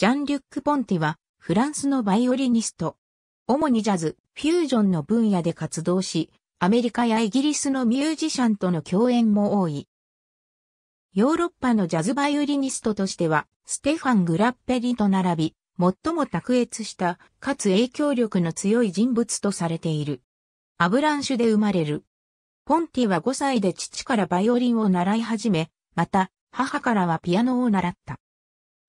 ジャン・リュック・ポンティは、フランスのバイオリニスト。主にジャズ、フュージョンの分野で活動し、アメリカやイギリスのミュージシャンとの共演も多い。ヨーロッパのジャズバイオリニストとしては、ステファン・グラッペリと並び、最も卓越した、かつ影響力の強い人物とされている。アブランシュで生まれる。ポンティは5歳で父からバイオリンを習い始め、また、母からはピアノを習った。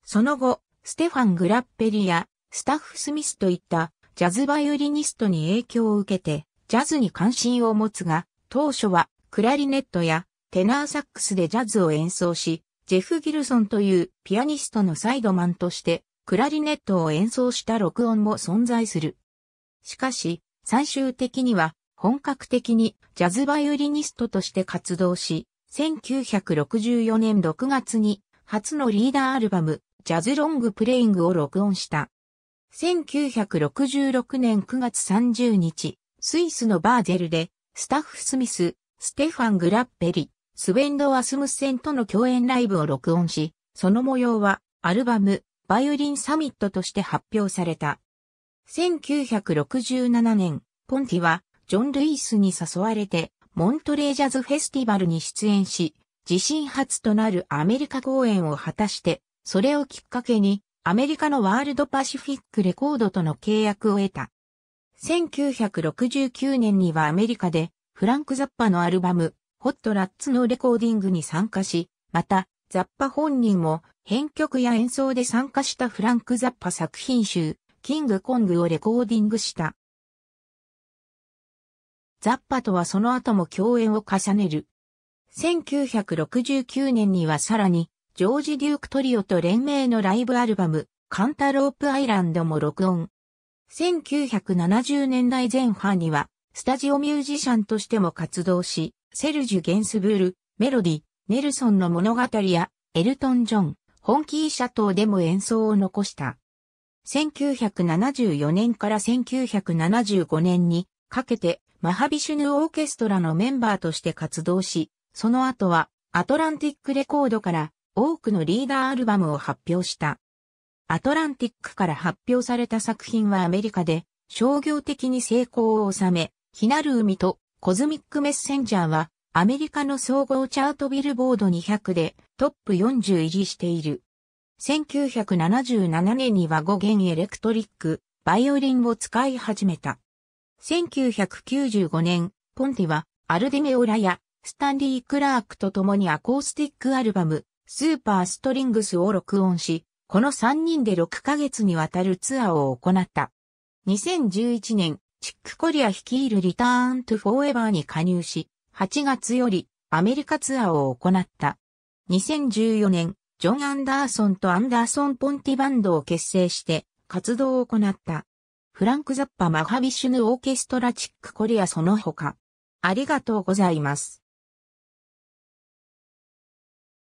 その後、ステファン・グラッペリやスタッフ・スミスといったジャズバイオリニストに影響を受けてジャズに関心を持つが、当初はクラリネットやテナーサックスでジャズを演奏し、ジェフ・ギルソンというピアニストのサイドマンとしてクラリネットを演奏した録音も存在する。しかし、最終的には本格的にジャズバイオリニストとして活動し、1964年6月に初のリーダーアルバム、ジャズロングプレイングを録音した。1966年9月30日、スイスのバーゼルで、スタッフ・スミス、ステファン・グラッペリ、スウェンド・アスムッセンとの共演ライブを録音し、その模様は、アルバム、バイオリンサミットとして発表された。1967年、ポンティは、ジョン・ルイスに誘われて、モントレージャズフェスティバルに出演し、自身初となるアメリカ公演を果たして、それをきっかけに、アメリカのワールドパシフィックレコードとの契約を得た。1969年にはアメリカで、フランク・ザッパのアルバム、ホット・ラッツのレコーディングに参加し、また、ザッパ本人も、編曲や演奏で参加したフランク・ザッパ作品集、キング・コングをレコーディングした。ザッパとはその後も共演を重ねる。1969年にはさらにジョージ・デュークトリオと連名のライブアルバム、カンタロープ・アイランドも録音。1970年代前半には、スタジオミュージシャンとしても活動し、セルジュ・ゲンスブール、メロディ、ネルソンの物語や、エルトン・ジョン、ホンキーシャトーでも演奏を残した。1974年から1975年にかけてマハビシュヌオーケストラのメンバーとして活動し、その後はアトランティックレコードから多くのリーダーアルバムを発表した。アトランティックから発表された作品はアメリカで商業的に成功を収め、ひなる海とコズミックメッセンジャーはアメリカの総合チャートビルボード200でトップ40入りしている。1977年には5弦エレクトリック、バイオリンを使い始めた。1995年、ポンティはアルディメオラやスタンリー・クラークと共にアコースティックアルバム、スーパーストリングスを録音し、この3人で6ヶ月にわたるツアーを行った。2011年、チックコリア率いるリターントゥフォーエバーに加入し、8月よりアメリカツアーを行った。2014年、ジョン・アンダーソンとアンダーソン・ポンティバンドを結成して活動を行った。フランク・ザッパ・マハビシュヌ・オーケストラ・チック・コリアその他。ありがとうございます。